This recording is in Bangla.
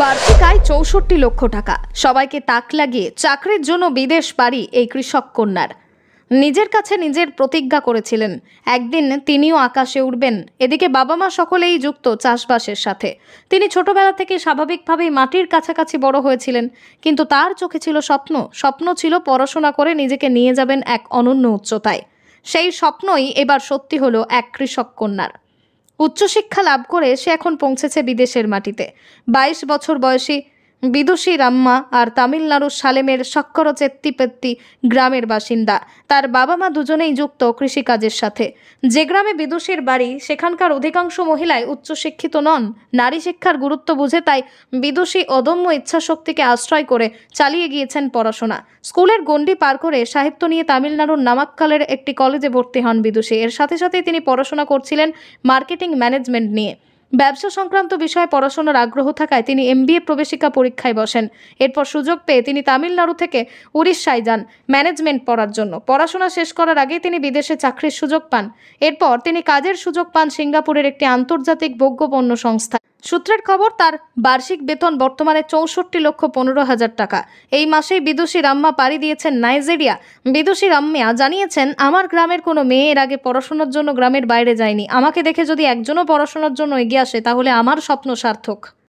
বার্ষিক আয় চৌষট্টি লক্ষ টাকা সবাইকে তাক লাগিয়ে চাকরির জন্য বিদেশ পাড়ি এই কৃষক কন্যার নিজের কাছে নিজের প্রতিজ্ঞা করেছিলেন একদিন তিনিও আকাশে উঠবেন এদিকে বাবা মা সকলেই যুক্ত চাষবাসের সাথে তিনি ছোটবেলা থেকে স্বাভাবিকভাবেই মাটির কাছাকাছি বড় হয়েছিলেন কিন্তু তার চোখে ছিল স্বপ্ন স্বপ্ন ছিল পড়াশোনা করে নিজেকে নিয়ে যাবেন এক অনন্য উচ্চতায় সেই স্বপ্নই এবার সত্যি হলো এক কৃষক কন্যার উচ্চশিক্ষা লাভ করে সে এখন পৌঁছেছে বিদেশের মাটিতে বাইশ বছর বয়সী বিদুষী রাম্মা আর তামিলনাড়ুর সালেমের সক্ষর চেত্তিপেত্তি গ্রামের বাসিন্দা তার বাবা মা দুজনেই যুক্ত কৃষিকাজের সাথে যে গ্রামে বিদুষীর বাড়ি সেখানকার অধিকাংশ মহিলাই উচ্চশিক্ষিত নন নারী শিক্ষার গুরুত্ব বুঝে তাই বিদুষী অদম্য ইচ্ছাশক্তিকে আশ্রয় করে চালিয়ে গিয়েছেন পড়াশোনা স্কুলের গণ্ডি পার করে সাহিত্য নিয়ে তামিলনাড়ুর নামাক্কালের একটি কলেজে ভর্তি হন বিদুষী এর সাথে সাথে তিনি পড়াশোনা করছিলেন মার্কেটিং ম্যানেজমেন্ট নিয়ে ব্যবসা সংক্রান্ত বিষয়ে পড়াশোনার আগ্রহ থাকায় তিনি এমবিএ প্রবেশিকা পরীক্ষায় বসেন এরপর সুযোগ পেয়ে তিনি তামিলনাড়ু থেকে উড়িষ্যায় যান ম্যানেজমেন্ট পড়ার জন্য পড়াশোনা শেষ করার আগে তিনি বিদেশে চাকরির সুযোগ পান এরপর তিনি কাজের সুযোগ পান সিঙ্গাপুরের একটি আন্তর্জাতিক ভোগ্যপণ্য সংস্থা সূত্রের খবর তার বার্ষিক বেতন বর্তমানে চৌষট্টি লক্ষ পনেরো হাজার টাকা এই মাসেই বিদুষী রাম্মা পাড়ি দিয়েছেন নাইজেরিয়া বিদুষী রাম্মিয়া জানিয়েছেন আমার গ্রামের কোনো মেয়ে এর আগে পড়াশোনার জন্য গ্রামের বাইরে যায়নি আমাকে দেখে যদি একজনও পড়াশোনার জন্য এগিয়ে আসে তাহলে আমার স্বপ্ন সার্থক